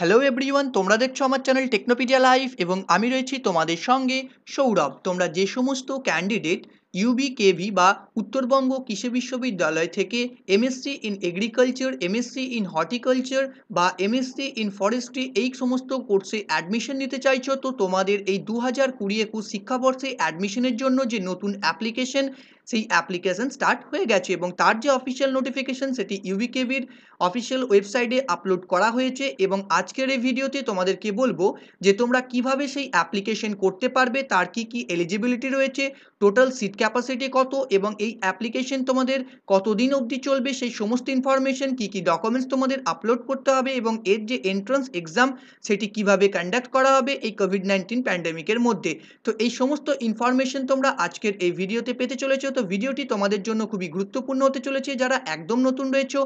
hello everyone তোমরা দেখছো আমার চ্যানেল টেকনোপিডিয়া লাইভ এবং আমি রয়েছি তোমাদের সঙ্গে সৌরভ তোমরা যে সমস্ত ক্যান্ডিডেট ইউবিকেভি বা উত্তরবঙ্গ কৃষি বিশ্ববিদ্যালয় থেকে MSc in agriculture MSc in horticulture বা এমএসসি ইন ফরেস্ট্রি এই সমস্ত কোর্সে অ্যাডমিশন নিতে চাইছো তো তোমাদের এই দু হাজার কুড়ি একুশ শিক্ষাবর্ষে অ্যাডমিশনের জন্য যে নতুন অ্যাপ্লিকেশন সেই অ্যাপ্লিকেশন স্টার্ট হয়ে গেছে এবং তার যে অফিসিয়াল নোটিফিকেশন সেটি ইউবিকেভির অফিসিয়াল ওয়েবসাইটে আপলোড করা হয়েছে এবং আজকের এই ভিডিওতে তোমাদেরকে বলবো যে তোমরা কিভাবে সেই অ্যাপ্লিকেশন করতে পারবে তার কি কি এলিজিবিলিটি রয়েছে টোটাল সিট ক্যাপাসিটি কত এবং এই অ্যাপ্লিকেশন তোমাদের কতদিন অবধি চলবে সেই সমস্ত ইনফরমেশন কি কি ডকুমেন্টস তোমাদের আপলোড করতে হবে এবং এর যে এন্ট্রান্স এক্সাম সেটি কিভাবে কন্ডাক্ট করা হবে এই কোভিড নাইন্টিন প্যান্ডেমিকের মধ্যে তো এই সমস্ত ইনফরমেশন তোমরা আজকের এই ভিডিওতে পেতে চলেছো তো ভিডিওটি তোমাদের জন্য খুবই গুরুত্বপূর্ণ হতে চলেছে যারা একদম নতুন রয়েছে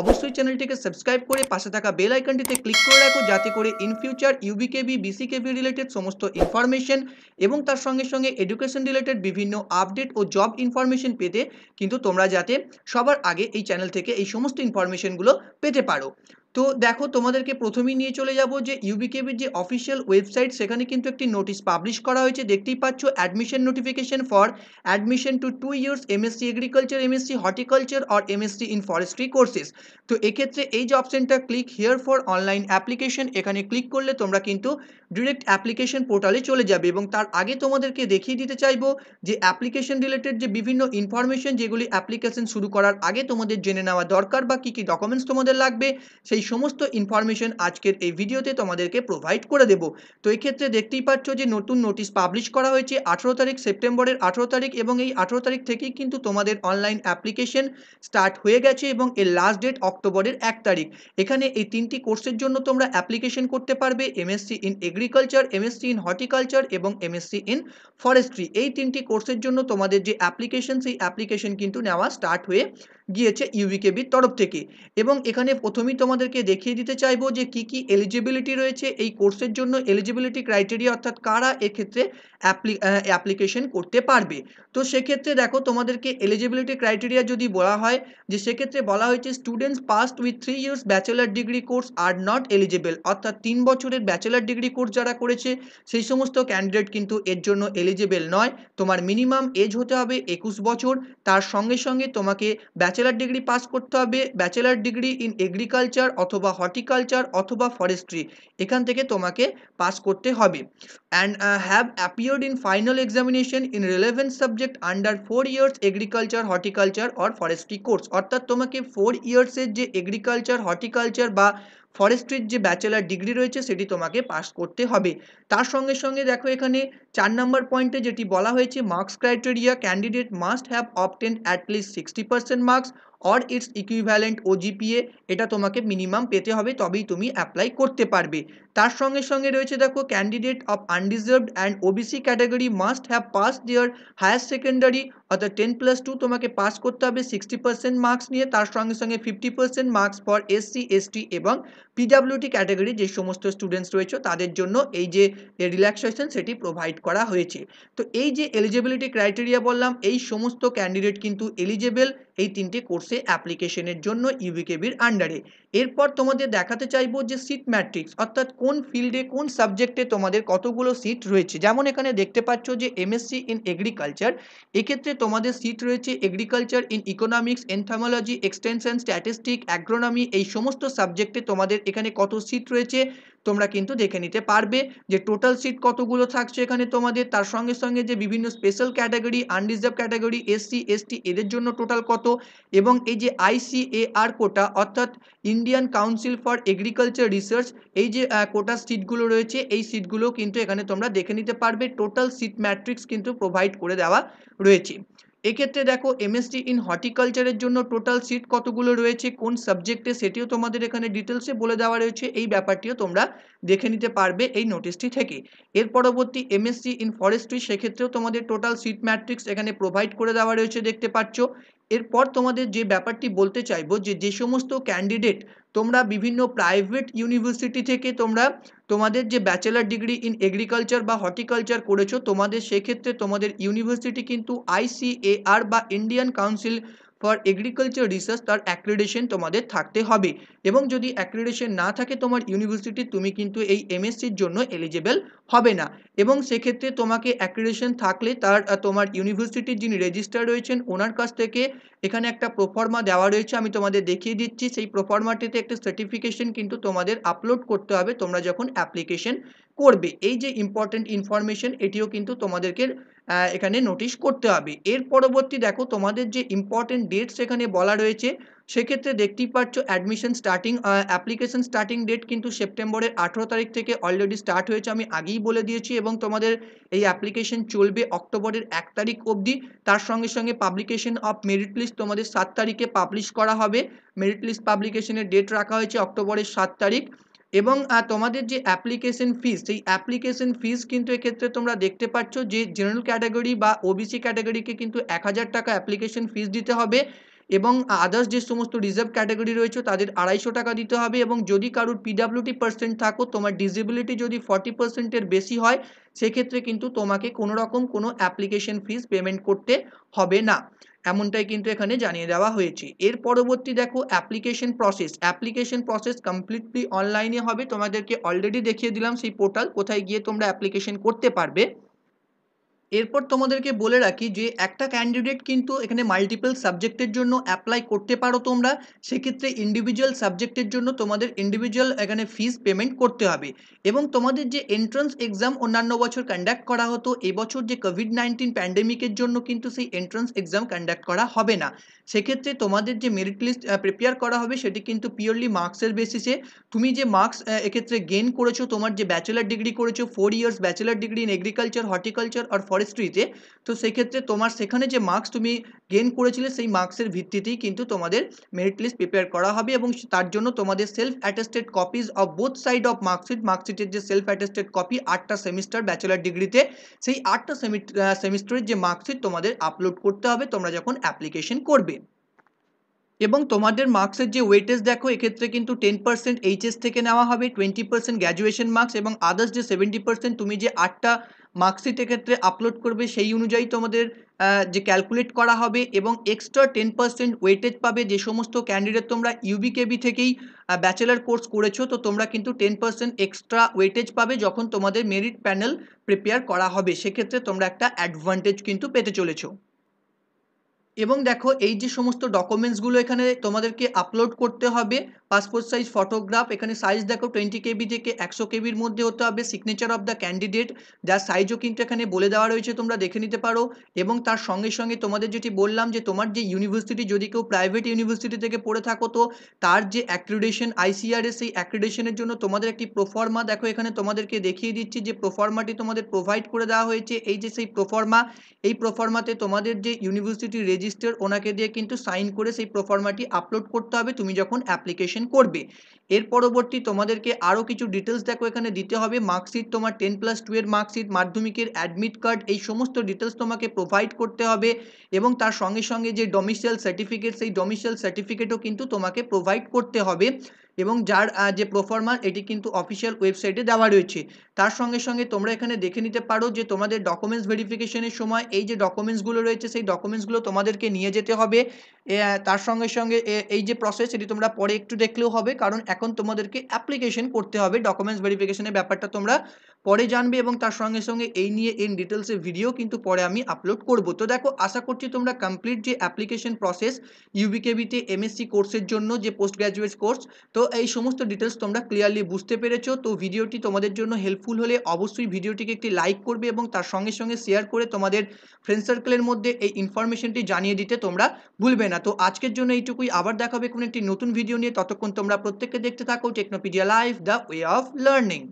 অবশ্যই চ্যানেলটিকে সাবস্ক্রাইব করে পাশে থাকা বেল আইকনটিতে ক্লিক করে রাখো যাতে করে in future UBKV BCKV related সমস্ত ইনফরমেশন এবং তার সঙ্গে সঙ্গে এডুকেশন রিলেটেড বিভিন্ন আপডেট আপডেট ও জব ইনফরমেশন পেতে কিন্তু তোমরা যাতে সবার আগে এই চ্যানেল থেকে এই সমস্ত ইনফরমেশনগুলো পেতে পারো তো দেখো তোমাদেরকে প্রথমেই নিয়ে চলে যাব যে ইউবিকেবির যে অফিসিয়াল ওয়েবসাইট সেখানে কিন্তু একটি নোটিশ পাবলিশ করা হয়েছে দেখতেই পাচ্ছ admission notification for admission to two years MSc agriculture MSc horticulture or MSc in forestry courses তো এক্ষেত্রে এই যে অপশানটা click here for online application এখানে ক্লিক করলে তোমরা কিন্তু ডিরেক্ট অ্যাপ্লিকেশন পোর্টালে চলে যাবে এবং তার আগে তোমাদেরকে দেখিয়ে দিতে চাইবো যে অ্যাপ্লিকেশন রিলেটেড যে বিভিন্ন ইনফরমেশন যেগুলি অ্যাপ্লিকেশন শুরু করার আগে তোমাদের জেনে নেওয়া দরকার বা কী কী ডকুমেন্টস তোমাদের লাগবে সেই এই সমস্ত ইনফরমেশন আজকের এই ভিডিওতে তোমাদেরকে প্রোভাইড করে দেবো তো এক্ষেত্রে দেখতেই পাচ্ছ যে নতুন নোটিশ পাবলিশ করা হয়েছে আঠেরো তারিখ সেপ্টেম্বরের আঠেরো তারিখ এবং এই আঠেরো তারিখ থেকেই কিন্তু তোমাদের অনলাইন অ্যাপ্লিকেশন স্টার্ট হয়ে গেছে এবং এর লাস্ট ডেট অক্টোবরের এক তারিখ এখানে এই তিনটি কোর্সের জন্য তোমরা অ্যাপ্লিকেশন করতে পারবে MSc in agriculture MSc in horticulture এবং এমএসসি ইন ফরেস্ট্রি এই তিনটি কোর্সের জন্য তোমাদের যে অ্যাপ্লিকেশন সেই অ্যাপ্লিকেশন কিন্তু নেওয়া স্টার্ট হয়ে গিয়েছে ইউবিকেবির তরফ থেকে এবং এখানে প্রথমেই তোমাদেরকে দেখিয়ে দিতে চাইবো যে কি কি এলিজিবিলিটি রয়েছে এই কোর্সের জন্য এলিজিবিলিটি ক্রাইটেরিয়া অর্থাৎ কারা এক্ষেত্রে অ্যাপ্লিকেশন করতে পারবে তো সেক্ষেত্রে দেখো তোমাদেরকে এলিজিবিলিটি ক্রাইটেরিয়া যদি বলা হয় যে সেক্ষেত্রে বলা হয়েছে students passed with three years bachelor degree course are not eligible অর্থাৎ তিন বছরের ব্যাচেলার ডিগ্রি কোর্স যারা করেছে সেই সমস্ত ক্যান্ডিডেট কিন্তু এর জন্য এলিজিবেল নয় তোমার মিনিমাম এজ হতে হবে একুশ বছর তার সঙ্গে সঙ্গে তোমাকে ব্যাচেলার ডিগ্রি পাস করতে হবে ব্যাচেলার ডিগ্রি ইন এগ্রিকালচার অথবা হর্টিকালচার অথবা ফরেস্ট্রি এখান থেকে তোমাকে পাস করতে হবে and uh, have appeared in final examination in relevant subject under 4 years agriculture horticulture or forestry course অর্থাৎ তোমাকে 4 years এর যে এগ্রিকালচার হর্টিকালচার বা ফরেস্ট্রির যে ব্যাচেলার ডিগ্রি রয়েছে সেটি তোমাকে পাস করতে হবে তার সঙ্গে সঙ্গে দেখো এখানে চার নম্বর পয়েন্টে যেটি বলা হয়েছে marks criteria candidate must have obtain at least sixty percent marks or its equivalent OGPA এটা তোমাকে মিনিমাম পেতে হবে তবেই তুমি অ্যাপ্লাই করতে পারবে তার সঙ্গে সঙ্গে রয়েছে দেখো candidate of unreserved and OBC category must have pass their higher secondary অর্থাৎ টেন প্লাস টু তোমাকে পাস করতে হবে সিক্সটি পার্সেন্ট মার্কস নিয়ে তার সঙ্গে সঙ্গে fifty percent marks for SC ST এবং পিডাব্লিউটি ক্যাটাগরি যে সমস্ত স্টুডেন্টস রয়েছে তাদের জন্য এই যে রিল্যাক্সেশন সেটি প্রোভাইড করা হয়েছে তো এই যে এলিজিবিলিটি ক্রাইটেরিয়া বললাম এই সমস্ত ক্যান্ডিডেট কিন্তু এলিজেবেল এই তিনটে কোর্সে অ্যাপ্লিকেশনের জন্য ইউবিকেবির আন্ডারে এরপর তোমাদের দেখাতে চাইবো যে সিট ম্যাট্রিক্স অর্থাৎ কোন ফিল্ডে কোন সাবজেক্টে তোমাদের কতগুলো সিট রয়েছে যেমন এখানে দেখতে পাচ্ছ যে এমএসসি ইন এগ্রিকালচার এক্ষেত্রে তোমাদের সিট রয়েছে agriculture in economics entomology extension statistic agronomy এই সমস্ত সাবজেক্টে তোমাদের এখানে কত সিট রয়েছে তোমরা কিন্তু দেখে নিতে পারবে যে টোটাল সিট কতগুলো থাকছে এখানে তোমাদের তার সঙ্গে সঙ্গে যে বিভিন্ন special category unreserved category SC ST এদের জন্য টোটাল কত এবং এই যে আইসিএআর কোটা অর্থাৎ Indian council for agriculture research এই যে কোটা সিটগুলো রয়েছে এই সিটগুলো কিন্তু এখানে তোমরা দেখে নিতে পারবে টোটাল সিট ম্যাট্রিক্স কিন্তু প্রোভাইড করে দেওয়া রয়েছে এক্ষেত্রে দেখো এমএসডি ইন হর্টিকালচারের জন্য টোটাল সিট কতগুলো রয়েছে কোন সাবজেক্টে সেটিও তোমাদের এখানে ডিটেলসে বলে দেওয়া রয়েছে এই ব্যাপারটিও তোমরা দেখে নিতে পারবে এই নোটিশটি থেকে এর পরবর্তী এমএসসি ইন ফরেস্ট্রি সেক্ষেত্রেও তোমাদের টোটাল সিট ম্যাট্রিক্স এখানে প্রোভাইড করে দেওয়া রয়েছে দেখতে পাচ্ছ এরপর তোমাদের যে ব্যাপারটি বলতে চাইবো যে যে সমস্ত ক্যান্ডিডেট তোমরা বিভিন্ন প্রাইভেট ইউনিভার্সিটি থেকে তোমরা তোমাদের যে ব্যাচেলার ডিগ্রি ইন এগ্রিকালচার বা হর্টিকালচার করেছো তোমাদের সেক্ষেত্রে তোমাদের ইউনিভার্সিটি কিন্তু আইসিএআর বা Indian council for agriculture research তার অ্যাক্রিডেশন তোমাদের থাকতে হবে এবং যদি অ্যাক্রিডেশন না থাকে তোমার ইউনিভার্সিটি তুমি কিন্তু এই এমএসসির জন্য এলিজেবল হবে না এবং সেক্ষেত্রে তোমাকে অ্যাক্রিডেশন থাকলে তার তোমার ইউনিভার্সিটির যিনি রেজিস্টার রয়েছেন ওনার কাছ থেকে এখানে একটা প্রফর্মা দেওয়া রয়েছে আমি তোমাদের দেখিয়ে দিচ্ছি সেই প্রফর্মাটিতে একটা সার্টিফিকেশন কিন্তু তোমাদের আপলোড করতে হবে তোমরা যখন অ্যাপ্লিকেশন করবে এই যে ইম্পর্টেন্ট ইনফরমেশন এটিও কিন্তু তোমাদেরকে এখানে নোটিশ করতে হবে এর পরবর্তী দেখো তোমাদের যে ইম্পর্টেন্ট ডেটস এখানে বলা রয়েছে সেক্ষেত্রে দেখতেই পাচ্ছ admission starting application starting date কিন্তু সেপ্টেম্বরের আঠেরো তারিখ থেকে অলরেডি স্টার্ট হয়েছে আমি আগেই বলে দিয়েছি এবং তোমাদের এই অ্যাপ্লিকেশন চলবে অক্টোবরের এক তারিখ অবধি তার সঙ্গে সঙ্গে পাবলিকেশন অফ মেরিট লিস্ট তোমাদের সাত তারিখে পাবলিশ করা হবে মেরিট লিস্ট পাবলিকেশনের ডেট রাখা হয়েছে অক্টোবরের সাত তারিখ এবং তোমাদের যে অ্যাপ্লিকেশন ফিস সেই অ্যাপ্লিকেশন ফিস কিন্তু এক্ষেত্রে তোমরা দেখতে পাচ্ছ যে জেনারেল ক্যাটাগরি বা ওবিসি ক্যাটাগরিকে কিন্তু এক হাজার টাকা অ্যাপ্লিকেশন ফিস দিতে হবে এবং আদার্স যে সমস্ত রিজার্ভ ক্যাটাগরি রয়েছে তাদের আড়াইশো টাকা দিতে হবে এবং যদি কারোর পিডাব্লিউটি পার্সেন্ট থাকো তোমার ডিসেবিলিটি যদি ফর্টি পার্সেন্টের বেশি হয় সেক্ষেত্রে কিন্তু তোমাকে কোনো রকম কোনো অ্যাপ্লিকেশন ফিস পেমেন্ট করতে হবে না এমনটাই কিন্তু এখানে জানিয়ে দেওয়া হয়েছে এর পরবর্তী দেখো application process application process completely অনলাইনে হবে তোমাদেরকে অলরেডি দেখিয়ে দিলাম সেই পোর্টাল কোথায় গিয়ে তোমরা অ্যাপ্লিকেশন করতে পারবে এরপর তোমাদেরকে বলে রাখি যে একটা ক্যান্ডিডেট কিন্তু এখানে মাল্টিপল সাবজেক্টের জন্য অ্যাপ্লাই করতে পারো তোমরা সেক্ষেত্রে ইন্ডিভিজুয়াল সাবজেক্টের জন্য তোমাদের ইন্ডিভিজুয়াল এখানে ফিস পেমেন্ট করতে হবে এবং তোমাদের যে এন্ট্রান্স এক্সাম অন্যান্য বছর কন্ডাক্ট করা হতো এবছর যে কোভিড নাইন্টিন প্যান্ডেমিকের জন্য কিন্তু সেই এন্ট্রান্স এক্সাম কন্ডাক্ট করা হবে না সেক্ষেত্রে তোমাদের যে মেরিট লিস্ট প্রিপেয়ার করা হবে সেটি কিন্তু পিওরলি মার্কসের বেসিসে তুমি যে মার্কস এক্ষেত্রে গেন করেছো তোমার যে ব্যাচেলার ডিগ্রি করেছো four years bachelor degree in agriculture horticulture আর ফরেস্ট ফরেস্ট্রিতে তো সেক্ষেত্রে তোমার সেখানে যে মার্কস তুমি গেন করেছিলে সেই মার্কসের ভিত্তিতেই কিন্তু তোমাদের মেরিট লিস্ট প্রিপেয়ার করা হবে এবং তার জন্য তোমাদের self attested copies of both side of marksheet মার্কশিটের যে সেলফ অ্যাটেস্টেড কপি আটটা সেমিস্টার ব্যাচেলার ডিগ্রিতে সেই আটটা সেমিস্টারের যে মার্কশিট তোমাদের আপলোড করতে হবে তোমরা যখন অ্যাপ্লিকেশন করবে এবং তোমাদের মার্কসের যে ওয়েটেজ দেখো এক্ষেত্রে কিন্তু টেন পার্সেন্ট এইচএস থেকে নেওয়া হবে টোয়েন্টি পার্সেন্ট গ্র্যাজুয়েশন মার্কস এবং আদার্স যে সেভেন্টি পার্সেন্ট তুমি যে আটটা মার্কশিট এক্ষেত্রে আপলোড করবে সেই অনুযায়ী তোমাদের যে ক্যালকুলেট করা হবে এবং এক্সট্রা টেন পার্সেন্ট ওয়েটেজ পাবে যে সমস্ত ক্যান্ডিডেট তোমরা ইউবিকেবি থেকেই ব্যাচেলার কোর্স করেছো তো তোমরা কিন্তু টেন পার্সেন্ট এক্সট্রা ওয়েটেজ পাবে যখন তোমাদের মেরিট প্যানেল প্রিপেয়ার করা হবে সেক্ষেত্রে তোমরা একটা অ্যাডভান্টেজ কিন্তু পেতে চলেছো এবং দেখো এই যে সমস্ত ডকুমেন্টসগুলো এখানে তোমাদেরকে আপলোড করতে হবে পাসপোর্ট সাইজ ফটোগ্রাফ এখানে সাইজ দেখো টোয়েন্টি কেবি থেকে একশো কেবির মধ্যে হতে হবে সিগনেচার অফ দ্য ক্যান্ডিডেট যার সাইজও কিন্তু এখানে বলে দেওয়া রয়েছে তোমরা দেখে নিতে পারো এবং তার সঙ্গে সঙ্গে তোমাদের যেটি বললাম যে তোমার যে ইউনিভার্সিটি যদি কেউ প্রাইভেট ইউনিভার্সিটি থেকে পড়ে থাকো তো তার যে অ্যাক্রিডেশন আইসিআরএস সেই অ্যাক্রিডেশনের জন্য তোমাদের একটি প্রোফর্মা দেখো এখানে তোমাদেরকে দেখিয়ে দিচ্ছি যে প্রোফর্মাটি তোমাদের প্রোভাইড করে দেওয়া হয়েছে এই যে সেই প্রোফর্মা এই প্রোফর্মাতে তোমাদের যে ইউনিভার্সিটি রেজিস্টার ওনাকে দিয়ে কিন্তু সাইন করে সেই প্রোফর্মাটি আপলোড করতে হবে তুমি যখন অ্যাপ্লিকেশন করবে এর পরবর্তী তোমাদেরকে আরও কিছু ডিটেলস দেখো এখানে দিতে হবে মার্কশিট তোমার টেন প্লাস টুয়ের মার্কশিট মাধ্যমিকের অ্যাডমিট কার্ড এই সমস্ত ডিটেলস তোমাকে প্রোভাইড করতে হবে এবং তার সঙ্গে সঙ্গে যে ডোমিসাইল সার্টিফিকেট সেই ডোমিসাইল সার্টিফিকেটও কিন্তু তোমাকে প্রোভাইড করতে হবে এবং যার যে প্রফর্মা এটি কিন্তু অফিসিয়াল ওয়েবসাইটে দেওয়া রয়েছে তার সঙ্গে সঙ্গে তোমরা এখানে দেখে নিতে পারো যে তোমাদের ডকুমেন্টস ভেরিফিকেশনের সময় এই যে ডকুমেন্টসগুলো রয়েছে সেই ডকুমেন্টসগুলো তোমাদেরকে নিয়ে যেতে হবে তার সঙ্গে সঙ্গে এই যে প্রসেস এটি তোমরা পরে একটু দেখলেও হবে কারণ এখন তোমাদেরকে অ্যাপ্লিকেশন করতে হবে ডকুমেন্টস ভেরিফিকেশনের ব্যাপারটা তোমরা পরে জানবে এবং তার সঙ্গে সঙ্গে এই নিয়ে ইন ডিটেলসে ভিডিও কিন্তু পরে আমি আপলোড করব তো দেখো আশা করছি তোমরা কমপ্লিট যে অ্যাপ্লিকেশন প্রসেস ইউবিকেবিতে এমএসসি কোর্সের জন্য যে পোস্ট গ্র্যাজুয়েট কোর্স তো এই সমস্ত ডিটেলস তোমরা ক্লিয়ারলি বুঝতে পেরেছো তো ভিডিওটি তোমাদের জন্য হেল্পফুল হলে অবশ্যই ভিডিওটিকে একটি লাইক করবে এবং তার সঙ্গে সঙ্গে শেয়ার করে তোমাদের ফ্রেন্ড সার্কেলের মধ্যে এই ইনফরমেশনটি জানিয়ে দিতে তোমরা ভুলবে না তো আজকের জন্য এইটুকুই আবার দেখাবে কোনো একটি নতুন ভিডিও নিয়ে ততক্ষণ তোমরা প্রত্যেককে দেখতে থাকো Technopedia life the way of learning